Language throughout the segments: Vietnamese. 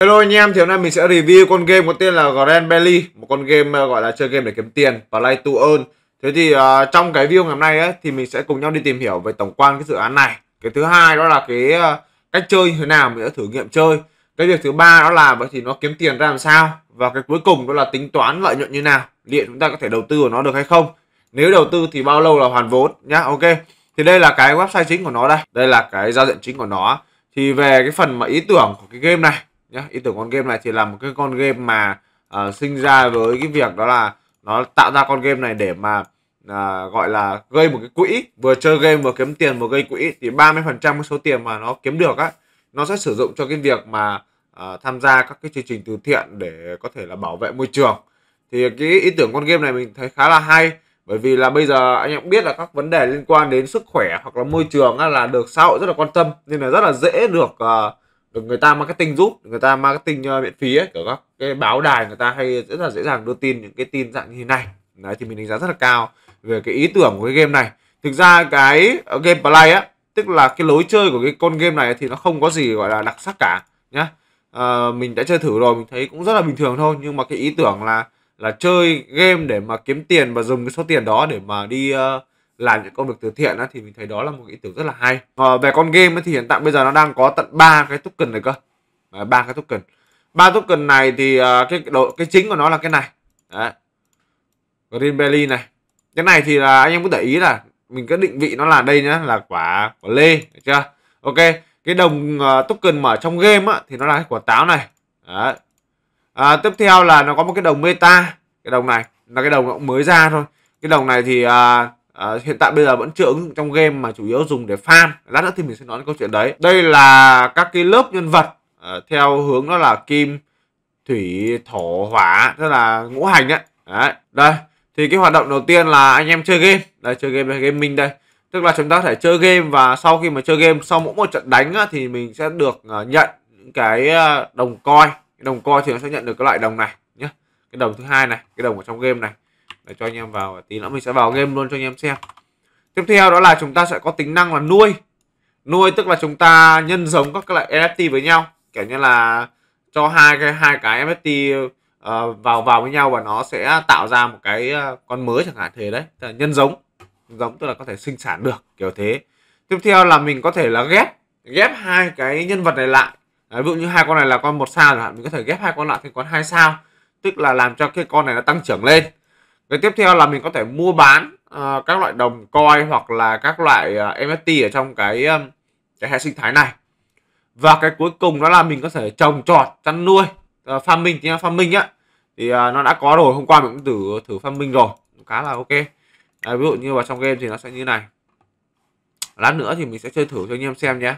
Hello anh em, thì hôm nay mình sẽ review con game có tên là Grand Belly Một con game ờ, gọi là chơi game để kiếm tiền, Play to Earn Thế thì uh, trong cái video ngày hôm nay ấy, thì mình sẽ cùng nhau đi tìm hiểu về tổng quan cái dự án này Cái thứ hai đó là cái uh, cách chơi như thế nào mình đã thử nghiệm chơi Cái việc thứ ba đó là vậy thì nó kiếm tiền ra làm sao Và cái cuối cùng đó là tính toán lợi nhuận như nào Liệu chúng ta có thể đầu tư của nó được hay không Nếu đầu tư thì bao lâu là hoàn vốn nhá, ok Thì đây là cái website chính của nó đây Đây là cái giao diện chính của nó thì về cái phần mà ý tưởng của cái game này nhá ý tưởng con game này thì là một cái con game mà uh, sinh ra với cái việc đó là nó tạo ra con game này để mà uh, gọi là gây một cái quỹ vừa chơi game vừa kiếm tiền vừa gây quỹ thì 30 phần trăm số tiền mà nó kiếm được á nó sẽ sử dụng cho cái việc mà uh, tham gia các cái chương trình từ thiện để có thể là bảo vệ môi trường thì cái ý tưởng con game này mình thấy khá là hay bởi vì là bây giờ anh em biết là các vấn đề liên quan đến sức khỏe hoặc là môi trường là được xã hội rất là quan tâm nên là rất là dễ được uh, người ta marketing giúp người ta marketing uh, miễn phí ấy, của các cái báo đài người ta hay rất là dễ dàng đưa tin những cái tin dạng như thế này đấy thì mình đánh giá rất là cao về cái ý tưởng của cái game này thực ra cái ờ, game play á tức là cái lối chơi của cái con game này thì nó không có gì gọi là đặc sắc cả nhá à, mình đã chơi thử rồi mình thấy cũng rất là bình thường thôi nhưng mà cái ý tưởng là là chơi game để mà kiếm tiền và dùng cái số tiền đó để mà đi uh, làm những công việc từ thiện á, thì mình thấy đó là một ý tưởng rất là hay à, về con game thì hiện tại bây giờ nó đang có tận ba cái token này cơ ba à, cái token ba token này thì uh, cái độ cái chính của nó là cái này Đấy. green belly này cái này thì là anh em cứ để ý là mình cứ định vị nó là đây nhá là quả quả lê được chưa ok cái đồng uh, token mở trong game á, thì nó là cái quả táo này Đấy. À, tiếp theo là nó có một cái đồng meta cái đồng này là cái đồng cũng mới ra thôi cái đồng này thì uh, À, hiện tại bây giờ vẫn chưa ứng dụng trong game mà chủ yếu dùng để farm lát nữa thì mình sẽ nói câu chuyện đấy đây là các cái lớp nhân vật à, theo hướng đó là kim thủy thổ hỏa tức là ngũ hành ấy. đấy đây thì cái hoạt động đầu tiên là anh em chơi game đây chơi game là game minh đây tức là chúng ta có thể chơi game và sau khi mà chơi game sau mỗi một trận đánh á, thì mình sẽ được ờ, nhận những cái đồng coi đồng coi thì nó sẽ nhận được cái loại đồng này nhé cái đồng thứ hai này cái đồng ở trong game này để cho anh em vào tí nữa mình sẽ vào game luôn cho anh em xem tiếp theo đó là chúng ta sẽ có tính năng là nuôi nuôi tức là chúng ta nhân giống các loại NFT với nhau kiểu như là cho hai cái hai cái NFT uh, ờ, vào vào với nhau và nó sẽ tạo ra một cái ờ, con mới chẳng hạn thế đấy là nhân giống giống tức là có thể sinh sản được kiểu thế tiếp theo là mình có thể là ghép ghép hai cái nhân vật này lại đấy, ví dụ như hai con này là con một sao chẳng hạn mình có thể ghép hai con lại thành con hai sao tức là làm cho cái con này nó tăng trưởng lên cái tiếp theo là mình có thể mua bán uh, các loại đồng coi hoặc là các loại uh, ờ, NFT ở trong cái um, cái hệ sinh thái này và cái cuối cùng đó là mình có thể trồng trọt chăn nuôi uh, farming nha farming á thì uh, nó đã có rồi hôm qua mình cũng thử thử farming rồi khá là ok à, ví dụ như vào trong game thì nó sẽ như này lát nữa thì mình sẽ chơi thử cho anh em xem nhé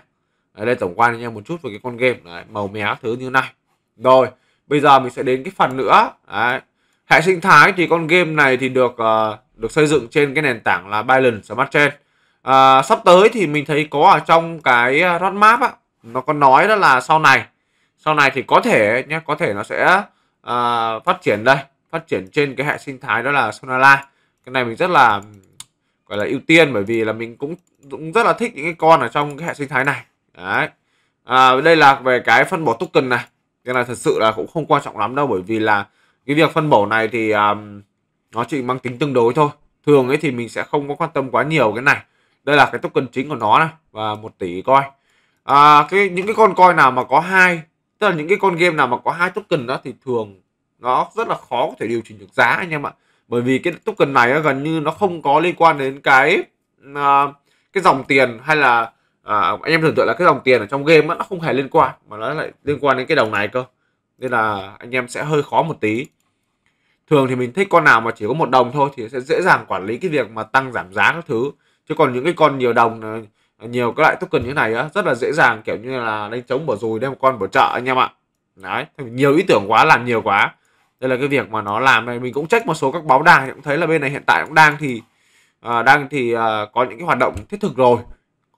ở đây tổng quan anh em một chút về cái con game Đấy, màu méo thứ như này rồi bây giờ mình sẽ đến cái phần nữa Đấy, hệ sinh thái thì con game này thì được uh, được xây dựng trên cái nền tảng là Binance Smart Chain uh, sắp tới thì mình thấy có ở trong cái ờ, roadmap á nó có nói đó là sau này sau này thì có thể nhé có thể nó sẽ uh, phát triển đây phát triển trên cái hệ sinh thái đó là Solana cái này mình rất là gọi là ưu tiên bởi vì là mình cũng cũng rất là thích những cái con ở trong cái hệ sinh thái này đấy à, đây là về cái phân bổ token này cái này thật sự là cũng không quan trọng lắm đâu bởi vì là cái việc phân bổ này thì um, nó chỉ mang tính tương đối thôi thường ấy thì mình sẽ không có quan tâm quá nhiều cái này đây là cái token chính của nó này và một tỷ coi à, cái những cái con coi nào mà có hai tức là những cái con game nào mà có hai token đó thì thường nó rất là khó có thể điều chỉnh được giá anh em ạ bởi vì cái token này gần như nó không có liên quan đến cái uh, cái dòng tiền hay là à, anh em tưởng tượng là cái dòng tiền ở trong game đó, nó không hề liên quan mà nó lại liên quan đến cái đồng này cơ nên là anh em sẽ hơi khó một tí thường thì mình thích con nào mà chỉ có một đồng thôi thì sẽ dễ dàng quản lý cái việc mà tăng giảm giá các thứ chứ còn những cái con nhiều đồng ờ, nhiều cái loại token như thế này á rất là dễ dàng kiểu như là đánh trống bỏ rùi đem một con bỏ chợ anh em ạ đấy nhiều ý tưởng quá làm nhiều quá đây là cái việc mà nó làm này mình cũng check một số các báo đài cũng thấy là bên này hiện tại cũng đang thì à, đang thì à, có những cái hoạt động thiết thực rồi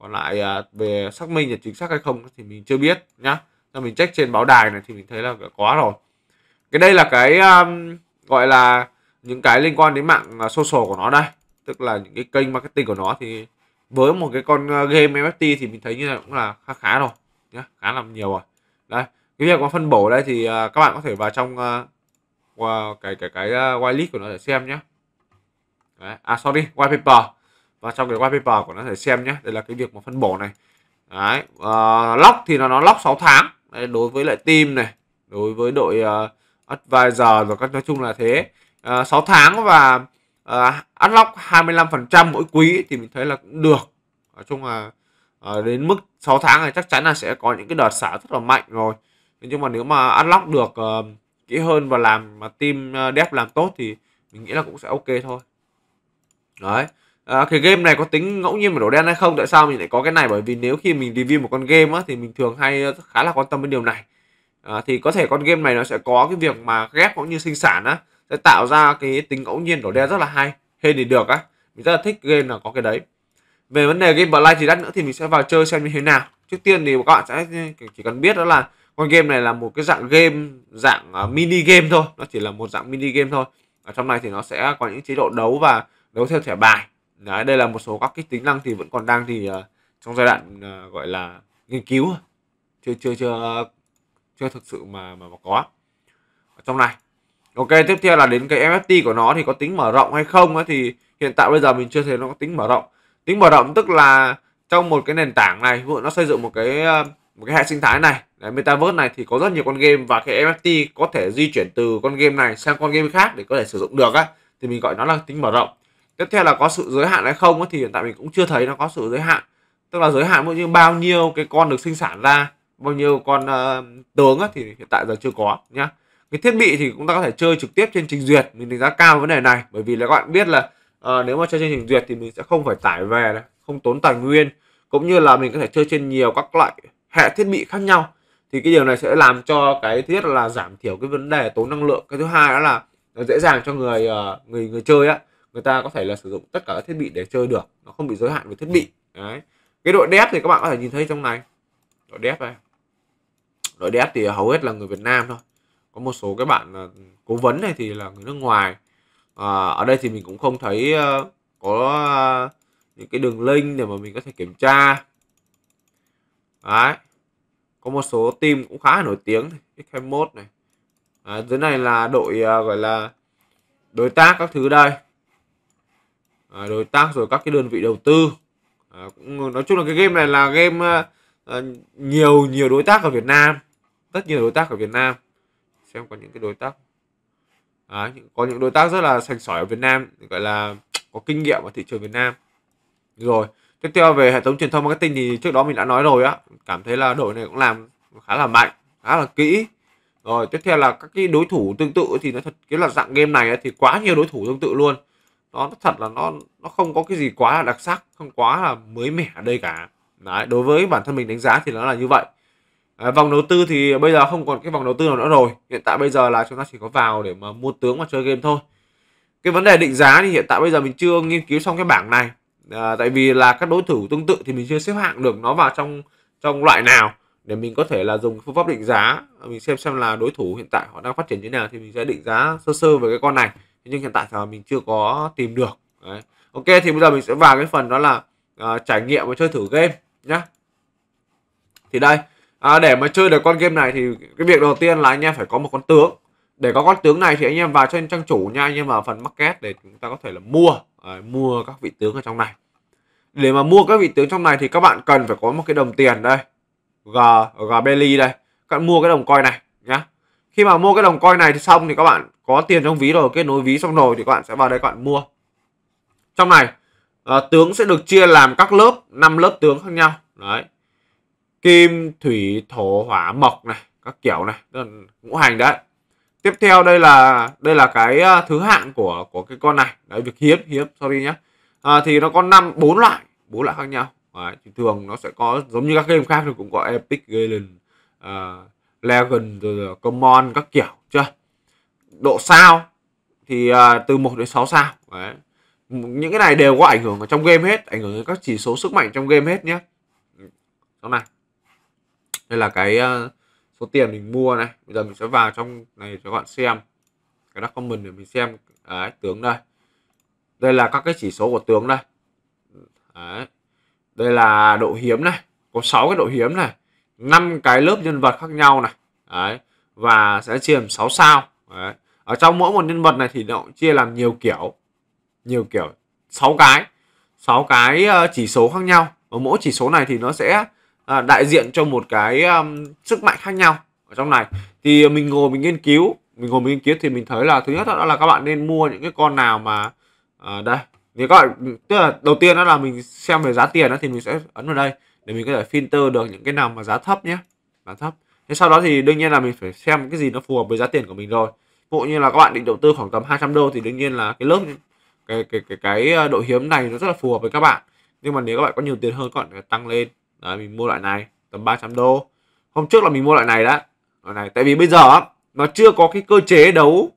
còn lại à, về xác minh là chính xác hay không thì mình chưa biết nhá nên mình check trên báo đài này thì mình thấy là có rồi cái đây là cái um, gọi là những cái liên quan đến mạng à, social của nó đây tức là những cái kênh marketing của nó thì với một cái con à, game MFT thì mình thấy như là cũng là khá khá rồi nhá khá là nhiều rồi đây cái việc mà phân bổ đây thì à, các bạn có thể vào trong qua cái cái cái whitelist của nó để xem nhé Đấy. à sorry whitepaper và trong cái whitepaper của nó để xem nhé đây là cái việc mà phân bổ này Đấy. Uh, lock thì nó nó lock 6 tháng đối với lại team này đối với đội uh, advisor rồi các nói chung là thế à, ờ, 6 tháng và à, unlock 25% mỗi quý thì mình thấy là cũng được nói chung là à, đến mức 6 tháng này chắc chắn là sẽ có những cái đợt xả rất là mạnh rồi nhưng mà nếu mà unlock được uh, kỹ hơn và làm mà team dev làm tốt thì mình nghĩ là cũng sẽ ok thôi đấy à, cái game này có tính ngẫu nhiên mà đổ đen hay không tại sao mình lại có cái này bởi vì nếu khi mình review một con game á, thì mình thường hay khá là quan tâm đến điều này à, thì có thể con game này nó sẽ có cái việc mà ghép cũng như sinh sản á sẽ tạo ra cái tính ngẫu nhiên đổ đen rất là hay hên thì được á mình rất là thích game là có cái đấy về vấn đề game Blind thì đắt nữa thì mình sẽ vào chơi xem như thế nào trước tiên thì các bạn sẽ chỉ cần biết đó là con game này là một cái dạng game dạng ờ, mini game thôi nó chỉ là một dạng mini game thôi ở trong này thì nó sẽ có những chế độ đấu và đấu theo thẻ bài Đấy, đây là một số các cái tính năng thì vẫn còn đang thì uh, trong giai đoạn uh, gọi là nghiên cứu chưa chưa chưa chưa thực sự mà mà, mà có ở trong này ok tiếp theo là đến cái MFT của nó thì có tính mở rộng hay không ấy, thì hiện tại bây giờ mình chưa thấy nó có tính mở rộng tính mở rộng tức là trong một cái nền tảng này nó xây dựng một cái ờ, một cái hệ sinh thái này đấy, metaverse này thì có rất nhiều con game và cái NFT có thể di chuyển từ con game này sang con game khác để có thể sử dụng được á thì mình gọi nó là tính mở rộng tiếp theo là có sự giới hạn hay không ấy, thì hiện tại mình cũng chưa thấy nó có sự giới hạn tức là giới hạn như bao nhiêu cái con được sinh sản ra bao nhiêu con uh, tướng á, thì hiện tại giờ chưa có nhá cái thiết bị thì chúng ta có thể chơi trực tiếp trên trình duyệt mình đánh giá cao vấn đề này bởi vì là các bạn biết là uh, nếu mà chơi trên trình duyệt thì mình sẽ không phải tải về không tốn tài nguyên cũng như là mình có thể chơi trên nhiều các loại hệ thiết bị khác nhau thì cái điều này sẽ làm cho cái thứ nhất là giảm thiểu cái vấn đề tốn năng lượng cái thứ hai đó là nó dễ dàng cho người uh, người người chơi á người ta có thể là sử dụng tất cả các thiết bị để chơi được nó không bị giới hạn về thiết bị đấy cái độ đép thì các bạn có thể nhìn thấy trong này độ đép này đội DS thì hầu hết là người Việt Nam thôi có một số các bạn ờ, cố vấn này thì là người nước ngoài à, ở đây thì mình cũng không thấy ờ, có những cái đường link để mà mình có thể kiểm tra đấy có một số team cũng khá là nổi tiếng X21 này à, dưới này là đội gọi là đối tác các thứ đây à, đối tác rồi các cái đơn vị đầu tư à, cũng nói chung là cái game này là game à, nhiều nhiều đối tác ở Việt Nam rất nhiều đối tác ở Việt Nam xem có những cái đối tác à, có những đối tác rất là sành sỏi ở Việt Nam gọi là có kinh nghiệm ở thị trường Việt Nam rồi tiếp theo về hệ thống truyền thông marketing thì trước đó mình đã nói rồi á cảm thấy là đội này cũng làm khá là mạnh khá là kỹ rồi tiếp theo là các cái đối thủ tương tự thì nó thật cái là dạng game này thì quá nhiều đối thủ tương tự luôn nó thật là nó nó không có cái gì quá là đặc sắc không quá là mới mẻ ở đây cả Đấy, đối với bản thân mình đánh giá thì nó là như vậy à, vòng đầu tư thì bây giờ không còn cái vòng đầu tư nào nữa rồi hiện tại bây giờ là chúng ta chỉ có vào để mà mua tướng và chơi game thôi cái vấn đề định giá thì hiện tại bây giờ mình chưa nghiên cứu xong cái bảng này à, tại vì là các đối thủ tương tự thì mình chưa xếp hạng được nó vào trong trong loại nào để mình có thể là dùng phương pháp định giá mình xem xem là đối thủ hiện tại họ đang phát triển như thế nào thì mình sẽ định giá sơ sơ về cái con này nhưng hiện tại thì mình chưa có tìm được Đấy. ok thì bây giờ mình sẽ vào cái phần đó là uh, trải nghiệm và chơi thử game nhá thì đây à, để mà chơi được con game này thì cái việc đầu tiên là anh em phải có một con tướng để có con tướng này thì anh em vào trên trang chủ nha anh em vào phần market để chúng ta có thể là mua à, mua các vị tướng ở trong này để mà mua các vị tướng trong này thì các bạn cần phải có một cái đồng tiền đây g g belly đây các bạn mua cái đồng coin này nhá khi mà mua cái đồng coin này thì xong thì các bạn có tiền trong ví rồi kết nối ví xong rồi thì các bạn sẽ vào đây các bạn mua trong này à, tướng sẽ được chia làm các lớp 5 lớp tướng khác nhau đấy kim thủy thổ hỏa mộc này các kiểu này ngũ hành đấy tiếp theo đây là đây là cái à, thứ hạng của của cái con này đấy việc hiếm hiếm sorry nhé à, thì nó có năm bốn loại bốn loại khác nhau à, thường nó sẽ có giống như các game khác thì cũng có epic galen uh, à, legend rồi, rồi common các kiểu chưa độ sao thì uh, từ 1 đến 6 sao đấy những cái này đều có ảnh hưởng ở trong game hết ảnh hưởng đến các chỉ số sức mạnh trong game hết nhé sau này đây là cái ờ, số tiền mình mua này bây giờ mình sẽ vào trong này cho các bạn xem cái đắc comment để mình xem đấy, tướng đây đây là các cái chỉ số của tướng đây đấy. đây là độ hiếm này có 6 cái độ hiếm này năm cái lớp nhân vật khác nhau này đấy. và sẽ chia làm 6 sao đấy. ở trong mỗi một nhân vật này thì nó chia làm nhiều kiểu nhiều kiểu 6 cái 6 cái ờ, chỉ số khác nhau và mỗi chỉ số này thì nó sẽ à, đại diện cho một cái um, sức mạnh khác nhau ở trong này thì mình ngồi mình nghiên cứu mình ngồi mình nghiên cứu thì mình thấy là thứ nhất đó là các bạn nên mua những cái con nào mà à, đây thì các bạn tức là đầu tiên đó là mình xem về giá tiền đó thì mình sẽ ấn vào đây để mình có thể filter được những cái nào mà giá thấp nhé giá thấp thế sau đó thì đương nhiên là mình phải xem cái gì nó phù hợp với giá tiền của mình rồi ví dụ như là các bạn định đầu tư khoảng tầm 200 đô thì đương nhiên là cái lớp cái cái cái cái ờ, độ hiếm này nó rất là phù hợp với các bạn nhưng mà nếu các bạn có nhiều tiền hơn các bạn tăng lên Đấy, mình mua loại này tầm 300 đô hôm trước là mình mua loại này đã loại này tại vì bây giờ nó chưa có cái cơ chế đấu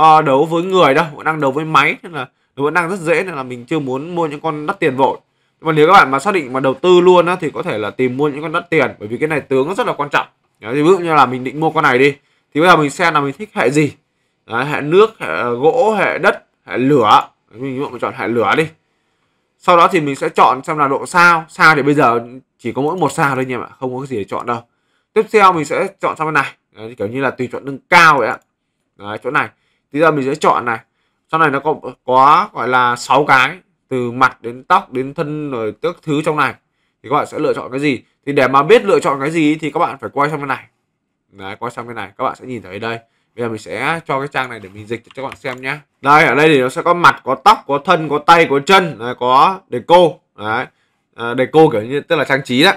uh, đấu với người đâu vẫn đang đấu với máy nên là nó vẫn đang rất dễ nên là mình chưa muốn mua những con đắt tiền vội Nhưng mà nếu các bạn mà xác định mà đầu tư luôn á thì có thể là tìm mua những con đắt tiền bởi vì cái này tướng rất là quan trọng Đấy, thì ví dụ như là mình định mua con này đi thì bây giờ mình xem là mình thích hệ gì Đấy, hệ nước hệ gỗ hệ đất hệ lửa mình chọn hệ lửa đi sau đó thì mình sẽ chọn xem là độ sao sao thì bây giờ chỉ có mỗi một sao thôi anh em ạ không có cái gì để chọn đâu tiếp theo mình sẽ chọn sang bên này đấy, kiểu như là tùy chọn nâng cao vậy ạ đấy, chỗ này thì giờ mình sẽ chọn này sau này nó có có gọi là 6 cái từ mặt đến tóc đến thân rồi các thứ trong này thì các bạn sẽ lựa chọn cái gì thì để mà biết lựa chọn cái gì thì các bạn phải quay sang bên này đấy, quay sang bên này các bạn sẽ nhìn thấy đây bây giờ mình sẽ cho cái trang này để mình dịch cho các bạn xem nhé đây ở đây thì nó sẽ có mặt có tóc có thân có tay có chân đấy, có để cô đấy uh, ờ, cô kiểu như tức là trang trí đấy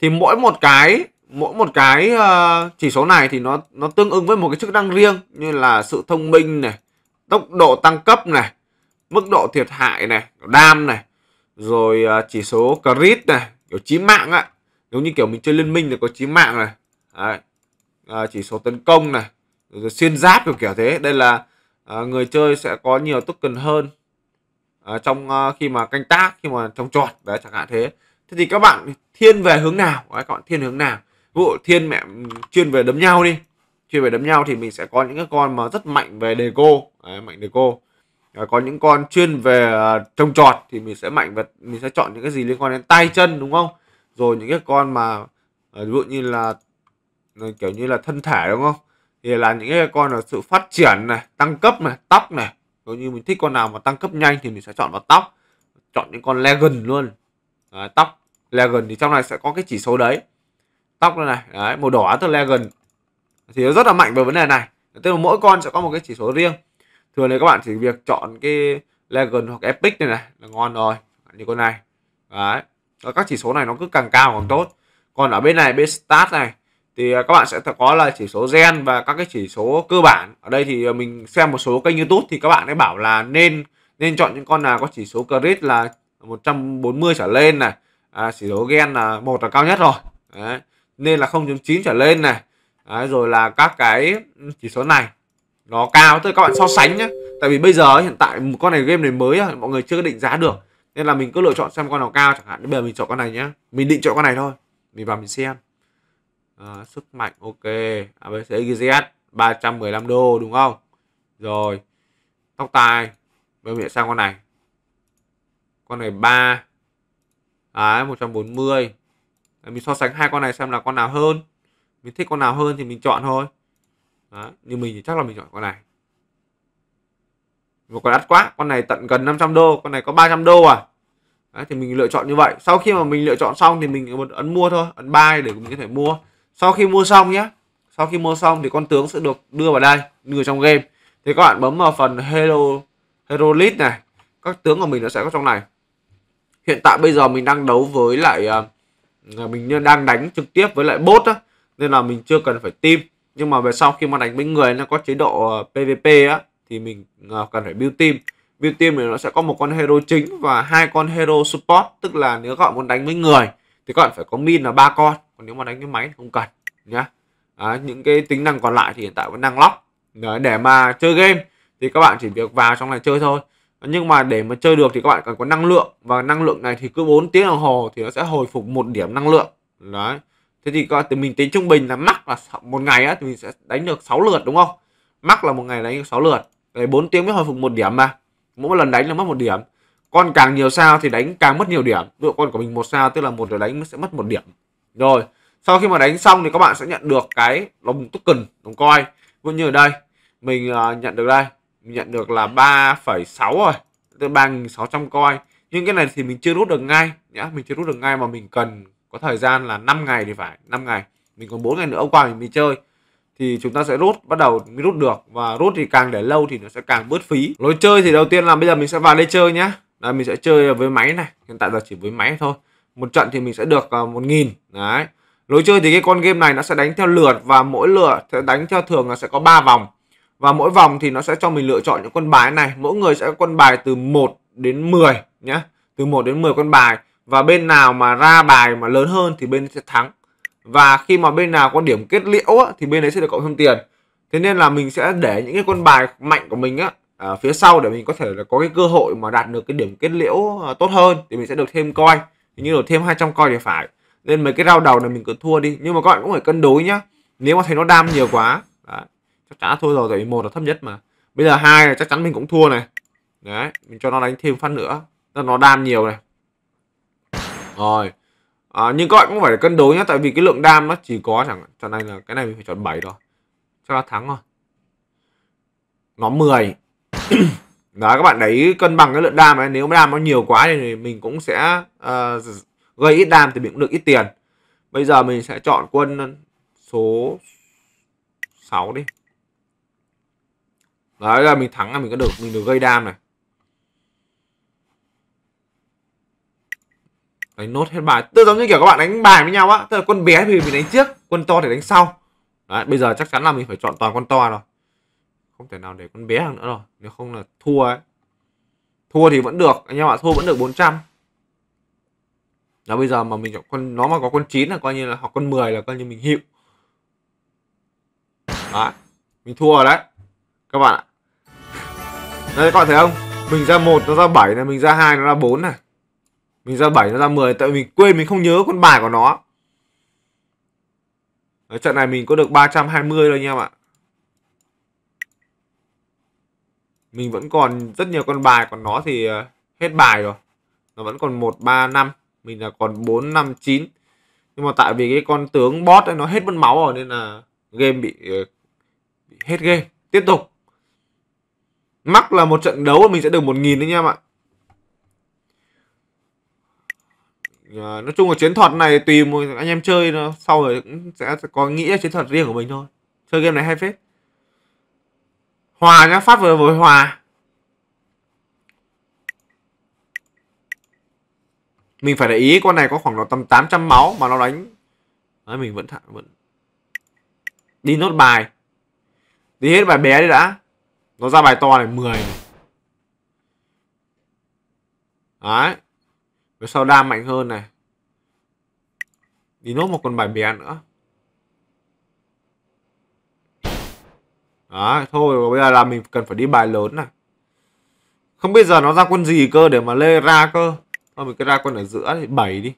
thì mỗi một cái mỗi một cái uh, chỉ số này thì nó nó tương ứng với một cái chức năng riêng như là sự thông minh này tốc độ tăng cấp này mức độ thiệt hại này đam này rồi uh, chỉ số crit này kiểu chí mạng ạ giống như kiểu mình chơi liên minh thì có chí mạng này Đấy. À, chỉ số tấn công này rồi xuyên giáp kiểu kiểu thế đây là à, người chơi sẽ có nhiều token hơn Ờ, trong à, khi mà canh tác khi mà trồng trọt đấy chẳng hạn thế thế thì các bạn thiên về hướng nào đấy, các bạn thiên hướng nào vụ thiên mẹ chuyên về đấm nhau đi chuyên về đấm nhau thì mình sẽ có những cái con mà rất mạnh về đề cô đấy, mạnh đề cô à, có những con chuyên về à, trồng trọt thì mình sẽ mạnh và mình sẽ chọn những cái gì liên quan đến tay chân đúng không rồi những cái con mà ví dụ như là kiểu như là thân thể đúng không thì là những cái con là sự phát triển này tăng cấp này tóc này nếu như mình thích con nào mà tăng cấp nhanh thì mình sẽ chọn vào tóc chọn những con legend luôn đấy, tóc legend thì trong này sẽ có cái chỉ số đấy tóc đây này đấy, màu đỏ từ legend thì nó rất là mạnh về vấn đề này tức là mỗi con sẽ có một cái chỉ số riêng thường này các bạn chỉ việc chọn cái legend hoặc epic này này là ngon rồi như con này đấy các chỉ số này nó cứ càng cao càng tốt còn ở bên này bên stat này thì à, các bạn sẽ có là chỉ số gen và các cái chỉ số cơ bản ở đây thì à, mình xem một số kênh YouTube thì các bạn ấy bảo là nên nên chọn những con nào có chỉ số credit là 140 trở lên này à, chỉ số gen là một là cao nhất rồi Đấy. nên là 0.9 trở lên này Đấy, rồi là các cái chỉ số này nó cao tức các bạn so sánh nhé tại vì bây giờ hiện tại một con này game này mới mọi người chưa định giá được nên là mình cứ lựa chọn xem con nào cao chẳng hạn bây giờ mình chọn con này nhé mình định chọn con này thôi mình vào mình xem Ờ, sức mạnh ok abc gz 315 đô đúng không rồi tóc tai bây giờ sang con này con này 3 à, 140 Đấy, mình so sánh hai con này xem là con nào hơn mình thích con nào hơn thì mình chọn thôi Đấy, nhưng mình thì chắc là mình chọn con này một con đắt quá con này tận gần 500 đô con này có 300 đô à Đấy, thì mình lựa chọn như vậy sau khi mà mình lựa chọn xong thì mình một ấn mua thôi ấn buy để mình có thể mua sau khi mua xong nhé sau khi mua xong thì con tướng sẽ được đưa vào đây đưa trong game thì các bạn bấm vào phần hero hero list này các tướng của mình nó sẽ có trong này hiện tại bây giờ mình đang đấu với lại uh, mình đang đánh trực tiếp với lại bot á nên là mình chưa cần phải team nhưng mà về sau khi mà đánh với người nó có chế độ à, pvp á thì mình uh, cần phải build team build team thì nó sẽ có một con hero chính và hai con hero support tức là nếu các bạn muốn đánh với người thì các bạn phải có min là ba con còn nếu mà đánh cái máy thì không cần nhá à, những cái tính năng còn lại thì hiện tại vẫn đang lock Đấy, để mà chơi game thì các bạn chỉ việc vào trong này chơi thôi nhưng mà để mà chơi được thì các bạn cần có năng lượng và năng lượng này thì cứ 4 tiếng đồng hồ thì nó sẽ hồi phục một điểm năng lượng đấy thế thì các mình tính trung bình là mắc là một ngày á thì mình sẽ đánh được 6 lượt đúng không mắc là một ngày đánh được 6 lượt đấy 4 tiếng mới hồi phục một điểm mà mỗi một lần đánh là mất một điểm con càng nhiều sao thì đánh càng mất nhiều điểm ví dụ con của mình một sao tức là một lượt đánh sẽ mất một điểm rồi sau khi mà đánh xong thì các bạn sẽ nhận được cái đồng token đồng coin cũng như ở đây mình uh, nhận được đây mình nhận được là 3,6 rồi tới 3.600 coin nhưng cái này thì mình chưa rút được ngay nhá mình chưa rút được ngay mà mình cần có thời gian là 5 ngày thì phải 5 ngày mình còn 4 ngày nữa ông qua mình, mình chơi thì chúng ta sẽ rút bắt đầu mới rút được và rút thì càng để lâu thì nó sẽ càng bớt phí lối chơi thì đầu tiên là bây giờ mình sẽ vào đây chơi nhá đây mình sẽ chơi với máy này hiện tại là chỉ với máy thôi một trận thì mình sẽ được uh, nghìn. đấy lối chơi thì cái con game này nó sẽ đánh theo lượt và mỗi lượt sẽ đánh theo thường là sẽ có 3 vòng và mỗi vòng thì nó sẽ cho mình lựa chọn những con bài này mỗi người sẽ có con bài từ 1 đến 10 nhé từ 1 đến 10 con bài và bên nào mà ra bài mà lớn hơn thì bên sẽ thắng và khi mà bên nào có điểm kết liễu á, thì bên đấy sẽ được cộng thêm tiền thế nên là mình sẽ để những cái con bài mạnh của mình á ở à, phía sau để mình có thể là có cái cơ hội mà đạt được cái điểm kết liễu ờ, tốt hơn thì mình sẽ được thêm coin hình như là thêm 200 coin thì phải nên mấy cái rau đầu này mình cứ thua đi nhưng mà các bạn cũng phải cân đối nhá nếu mà thấy nó đam nhiều quá đấy, chắc chắn thua rồi tại vì một là thấp nhất mà bây giờ hai là chắc chắn mình cũng thua này đấy mình cho nó đánh thêm phát nữa Nên nó đam nhiều này rồi à, nhưng các bạn cũng phải cân đối nhá tại vì cái lượng đam nó chỉ có chẳng cho nên là cái này mình phải chọn 7 rồi cho nó thắng rồi nó 10 đó các bạn đấy cân bằng cái lượng đam ấy. nếu đam nó nhiều quá thì mình cũng sẽ uh, gây ít đam thì mình cũng được ít tiền bây giờ mình sẽ chọn quân số 6 đi đấy là mình thắng là mình có được mình được gây đam này đánh nốt hết bài tức giống như kiểu các bạn đánh bài với nhau á tức là quân bé thì mình đánh trước quân to thì đánh sau đấy bây giờ chắc chắn là mình phải chọn toàn quân to rồi không thể nào để con bé hàng nữa rồi nếu không là thua ấy thua thì vẫn được anh em ạ thua vẫn được 400 là bây giờ mà mình con nó mà có con 9 là coi như là hoặc con 10 là coi như mình hiệu đó mình thua rồi đấy các bạn ạ đây các bạn thấy không mình ra một nó ra 7 này mình ra hai nó ra 4 này mình ra 7 nó ra 10 tại mình quên mình không nhớ con bài của nó Ở trận này mình có được 320 rồi anh em ạ mình vẫn còn rất nhiều con bài còn nó thì ờ, hết bài rồi nó vẫn còn một ba năm mình là còn bốn năm chín nhưng mà tại vì cái con tướng boss ấy nó hết mất máu rồi nên là game bị, ờ, bị hết game tiếp tục mắc là một trận đấu mình sẽ được một nghìn đấy nha em ạ ờ, nói chung là chiến thuật này tùy một anh em chơi nó sau rồi cũng sẽ có nghĩa chiến thuật riêng của mình thôi chơi game này hay phết Hòa nhá, phát vừa rồi hòa. Mình phải để ý con này có khoảng độ tầm 800 máu mà nó đánh. Đấy, mình vẫn thả, vẫn đi nốt bài. Đi hết bài bé đi đã. Nó ra bài to này 10 này. Đấy. Rồi sau đam mạnh hơn này. Đi nốt một con bài bé nữa. Đấy, thôi bây giờ là mình cần phải đi bài lớn này. Không biết giờ nó ra quân gì cơ để mà lê ra cơ. Thôi mình cứ ra quân ở giữa thì bảy đi.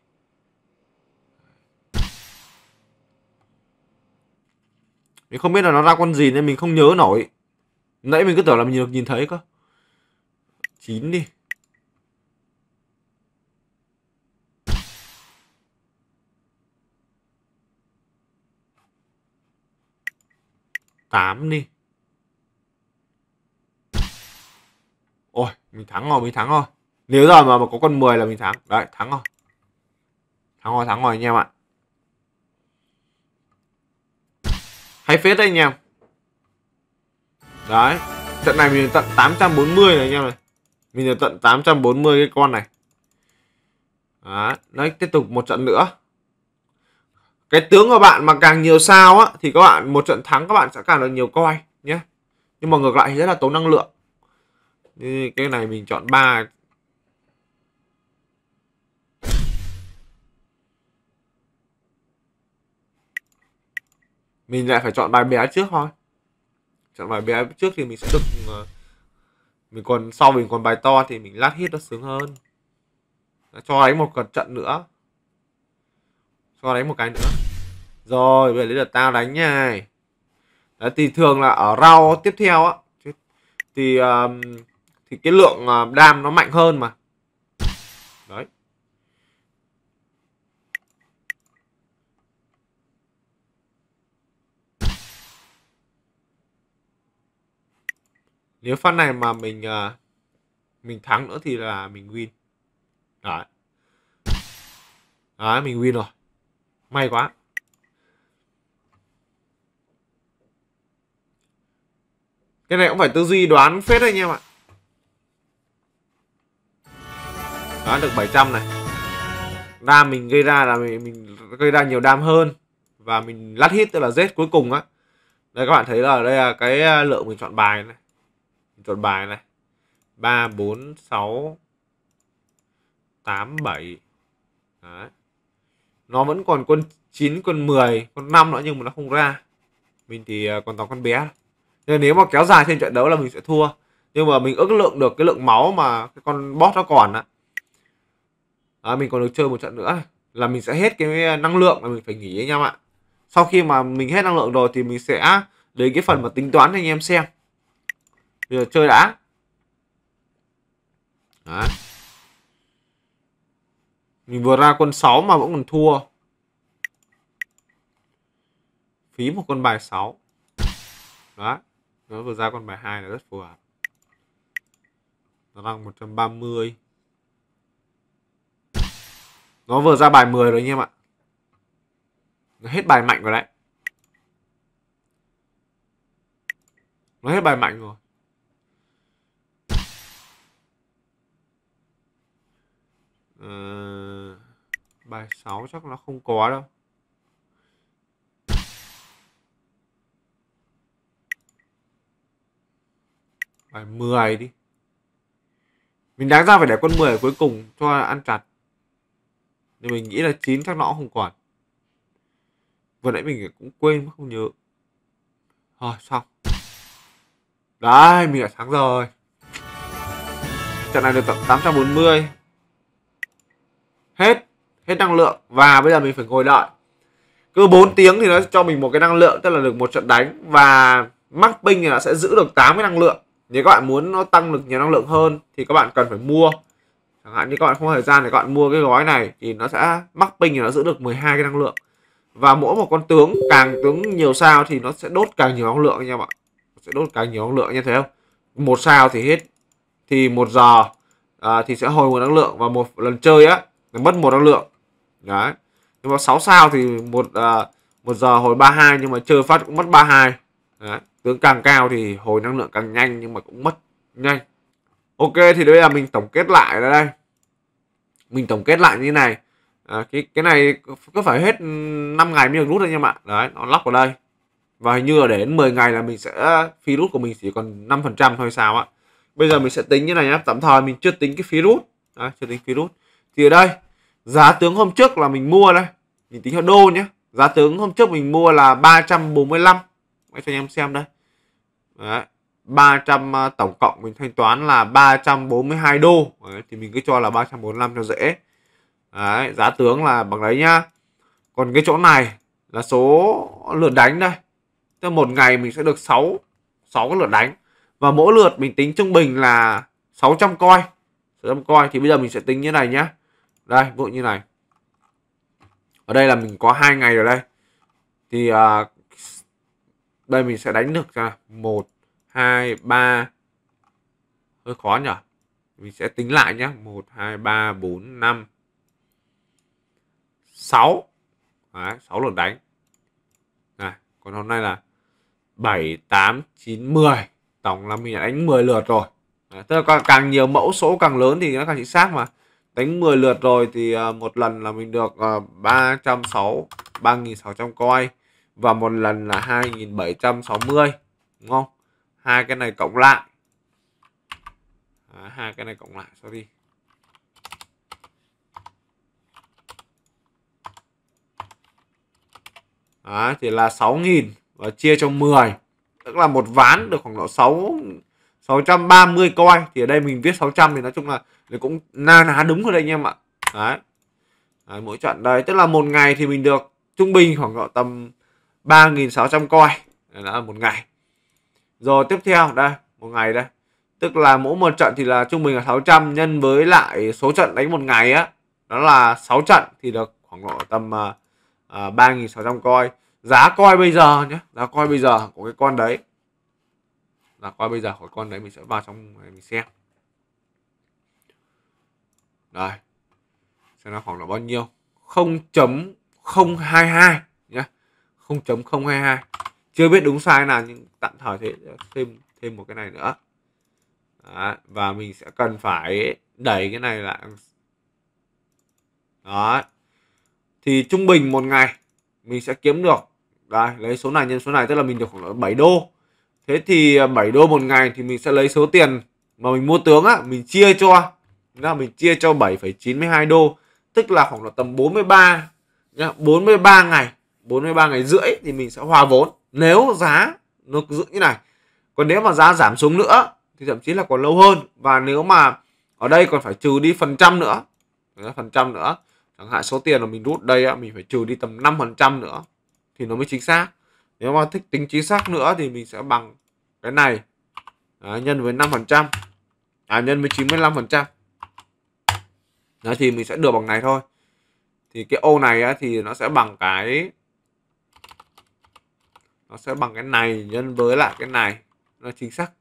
Mình không biết là nó ra quân gì nên mình không nhớ nổi. Nãy mình cứ tưởng là mình được nhìn thấy cơ. chín đi. tám đi Ôi, mình thắng rồi, mình thắng rồi. Nếu giờ mà, mà có con 10 là mình thắng. Đấy, thắng rồi. Thắng rồi, thắng rồi anh em ạ. Hay phết đấy anh em. Đấy. Trận này mình tận 840 này anh em này. Mình được tận 840 cái con này. Đấy, đấy tiếp tục một trận nữa. Cái tướng của bạn mà càng nhiều sao á thì các bạn một trận thắng các bạn sẽ càng được nhiều coi nhé. Nhưng mà ngược lại thì rất là tốn năng lượng cái này mình chọn ba mình lại phải chọn bài bé trước thôi chọn bài bé trước thì mình sẽ được ờ, mình còn sau mình còn bài to thì mình lát hit nó sướng hơn cho đánh một trận nữa cho đánh một cái nữa rồi bây giờ đến lượt tao đánh nha Đấy, thì thường là ở rau tiếp theo á thì um, thì cái lượng ờ, đam nó mạnh hơn mà đấy nếu phát này mà mình ờ, mình thắng nữa thì là mình win đấy đấy mình win rồi may quá cái này cũng phải tư duy đoán phết đấy anh em ạ bán được 700 này đam mình gây ra là mình, mình gây ra nhiều đam hơn và mình lát hit tức là Z cuối cùng á đây các bạn thấy là đây là cái à, lượng mình chọn bài này mình chọn bài này 3 4 6 8 7 Đấy. nó vẫn còn con 9 con 10 con 5 nữa nhưng mà nó không ra mình thì à, còn toàn con bé nên nếu mà kéo dài thêm trận đấu là mình sẽ thua nhưng mà mình ước lượng được cái lượng máu mà cái con boss nó còn á à, mình còn được chơi một trận nữa là mình sẽ hết cái năng lượng là mình phải nghỉ anh em ạ sau khi mà mình hết năng lượng rồi thì mình sẽ đến cái phần mà tính toán anh em xem bây giờ chơi đã Đấy. mình vừa ra quân 6 mà vẫn còn thua phí một con bài 6 đó nó vừa ra con bài 2 là rất phù hợp nó đang 130 nó vừa ra bài 10 rồi anh em ạ. Nó hết bài mạnh rồi đấy. Nó hết bài mạnh rồi. Uh, bài 6 chắc nó không có đâu. Bài 10 đi. Mình đáng ra phải để con 10 cuối cùng cho ăn chặt nên mình nghĩ là chín chắc nó không còn vừa nãy mình cũng quên mất không nhớ thôi xong đấy mình đã thắng rồi trận này được tận 840 hết hết năng lượng và bây giờ mình phải ngồi đợi cứ 4 tiếng thì nó cho mình một cái năng lượng tức là được một trận đánh và mắc binh thì nó sẽ giữ được 8 cái năng lượng nếu các bạn muốn nó tăng được nhiều năng lượng hơn thì các bạn cần phải mua chẳng hạn như các bạn không có thời gian để các bạn mua cái gói này thì nó sẽ mắc pin thì nó giữ được 12 cái năng lượng và mỗi một con tướng càng tướng nhiều sao thì nó sẽ đốt càng nhiều năng lượng anh em ạ sẽ đốt càng nhiều năng lượng như thế không một sao thì hết thì một giờ à, thì sẽ hồi một năng lượng và một lần chơi á thì mất một năng lượng đấy nhưng mà 6 sao thì một à, một giờ hồi 32 nhưng mà chơi phát cũng mất 32 đấy. tướng càng cao thì hồi năng lượng càng nhanh nhưng mà cũng mất nhanh ok thì đây là mình tổng kết lại ở đây mình tổng kết lại như thế này à, cái cái này có phải hết 5 ngày mới được rút anh em ạ đấy nó lóc vào đây và hình như là đến 10 ngày là mình sẽ phí rút của mình chỉ còn 5 phần trăm thôi sao ạ bây giờ mình sẽ tính như này nhé tạm thời mình chưa tính cái phí rút đấy, chưa tính phí rút thì ở đây giá tướng hôm trước là mình mua đây mình tính theo đô nhé giá tướng hôm trước mình mua là 345 trăm bốn cho anh em xem đây đấy 300 ờ, tổng cộng mình thanh toán là 342 đô đấy, thì mình cứ cho là 345 cho dễ đấy, giá tướng là bằng đấy nhá còn cái chỗ này là số lượt đánh đây tức một ngày mình sẽ được 6 6 lượt đánh và mỗi lượt mình tính trung bình là 600 coi 600 coi thì bây giờ mình sẽ tính như này nhá đây ví như này ở đây là mình có hai ngày rồi đây thì uh, đây mình sẽ đánh được ra một 2, 3. Hơi khó nhở, Mình sẽ tính lại nhé. 1, 2, 3, 4, 5, 6. Đấy, 6 lượt đánh. Này, còn hôm nay là 7, 8, 9, 10. Tổng là mình đã đánh 10 lượt rồi. Đấy, tức là càng, nhiều mẫu số càng lớn thì nó càng chính xác mà. Đánh 10 lượt rồi thì ờ, một lần là mình được 360, 3.600 coin Và một lần là 2.760 đúng không? hai cái này cộng lại à, hai cái này cộng lại sorry Đó, thì là 6.000 và chia cho 10 tức là một ván được khoảng độ 6 630 coin, thì ở đây mình viết 600 thì nói chung là thì cũng na ná đúng rồi đây anh em ạ đấy. đấy mỗi trận đây tức là một ngày thì mình được trung bình khoảng độ tầm 3.600 coi đấy, đó là một ngày rồi tiếp theo đây một ngày đây tức là mỗi một trận thì là trung bình là 600 nhân với lại số trận đánh một ngày á đó là 6 trận thì được khoảng độ tầm à, à, uh, 3.600 coi giá coi bây giờ nhé giá coi bây giờ của cái con đấy là coi bây giờ của con đấy mình sẽ vào trong mình xem đây xem nó khoảng là bao nhiêu 0.022 nhé 0.022 chưa biết đúng sai nào nhưng tạm thời thế thêm thêm một cái này nữa đó. và mình sẽ cần phải đẩy cái này lại đó thì trung bình một ngày mình sẽ kiếm được đây lấy số này nhân số này tức là mình được khoảng 7 đô thế thì 7 à, đô một ngày thì mình sẽ lấy số tiền mà mình mua tướng á mình chia cho là mình chia cho 7,92 đô tức là khoảng là tầm 43 nhá, 43 ngày 43 ngày rưỡi thì mình sẽ hòa vốn nếu giá nó giữ như này còn nếu mà giá giảm xuống nữa thì thậm chí là còn lâu hơn và nếu mà ở đây còn phải trừ đi phần trăm nữa phần trăm nữa chẳng hạn số tiền mà mình rút đây mình phải trừ đi tầm 5 phần trăm nữa thì nó mới chính xác nếu mà thích tính chính xác nữa thì mình sẽ bằng cái này à, nhân với 5 phần trăm à nhân với 95 phần trăm thì mình sẽ được bằng này thôi thì cái ô này á, thì nó sẽ bằng cái nó sẽ bằng cái này nhân với lại cái này nó chính xác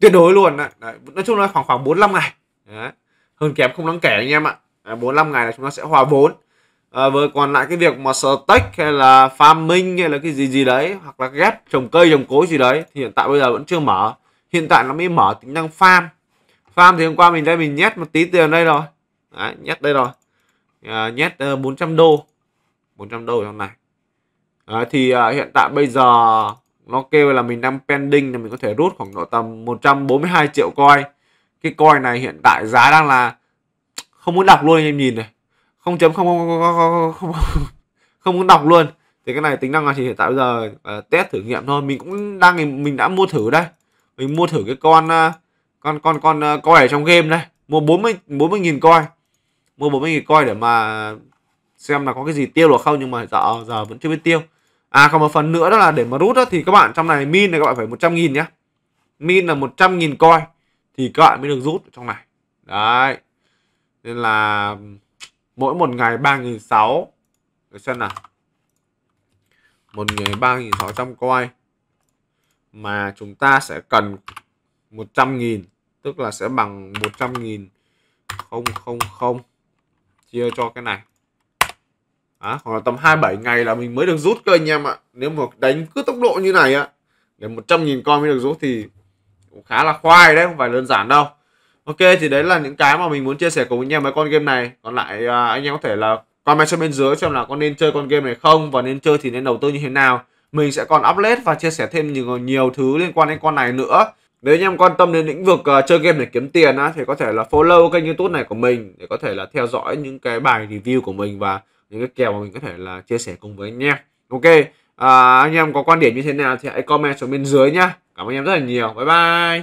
tuyệt đối luôn đấy. đấy. nói chung là khoảng khoảng 45 ngày đấy. hơn kém không đáng kể anh em ạ à, 45 ngày là chúng ta sẽ hòa vốn à, với còn lại cái việc mà stake hay là farming hay là cái gì gì đấy hoặc là ghép trồng cây trồng cối gì đấy thì hiện tại bây giờ vẫn chưa mở hiện tại nó mới mở tính năng farm farm thì hôm qua mình đây mình nhét một tí tiền đây rồi đấy, nhét đây rồi à, nhét uh, ờ, 400 đô 400 đô trong này Ờ, à, thì uh, hiện tại bây giờ nó kêu là mình đang pending là mình có thể rút khoảng độ tầm 142 triệu coin cái coin này hiện tại giá đang là không muốn đọc luôn anh em nhìn này không chấm không không không, không, không, không muốn đọc luôn thì cái này tính năng là thì hiện tại bây giờ uh, test thử nghiệm thôi mình cũng đang mình đã mua thử đây mình mua thử cái con uh, con con con uh, coi ở trong game đây mua 40 40 nghìn coin mua 40 nghìn coin để mà xem là có cái gì tiêu được không nhưng mà giờ giờ vẫn chưa biết tiêu À còn một phần nữa đó là để mà rút đó, thì các bạn trong này min này các bạn phải 100 nghìn nhá. Min là 100 nghìn coin thì các bạn mới được rút trong này. Đấy. Nên là mỗi một ngày 3.600 để xem nào. Một ngày 3.600 coin mà chúng ta sẽ cần 100 nghìn tức là sẽ bằng 100 nghìn không chia cho cái này à, hoặc là tầm 27 ngày là mình mới được rút cơ anh em ạ nếu mà đánh cứ tốc độ như này á để 100.000 con mới được rút thì cũng khá là khoai đấy không phải đơn giản đâu Ok thì đấy là những cái mà mình muốn chia sẻ cùng anh em với con game này còn lại à, anh em có thể là comment cho bên dưới xem là con nên chơi con game này không và nên chơi thì nên đầu tư như thế nào mình sẽ còn update và chia sẻ thêm nhiều nhiều thứ liên quan đến con này nữa nếu anh em quan tâm đến lĩnh vực uh, chơi game để kiếm tiền á, thì có thể là follow kênh youtube này của mình để có thể là theo dõi những cái bài review của mình và những cái kèo mà mình có thể là chia sẻ cùng với anh em ok à, anh em có quan điểm như thế nào thì hãy comment xuống bên dưới nhá cảm ơn anh em rất là nhiều bye bye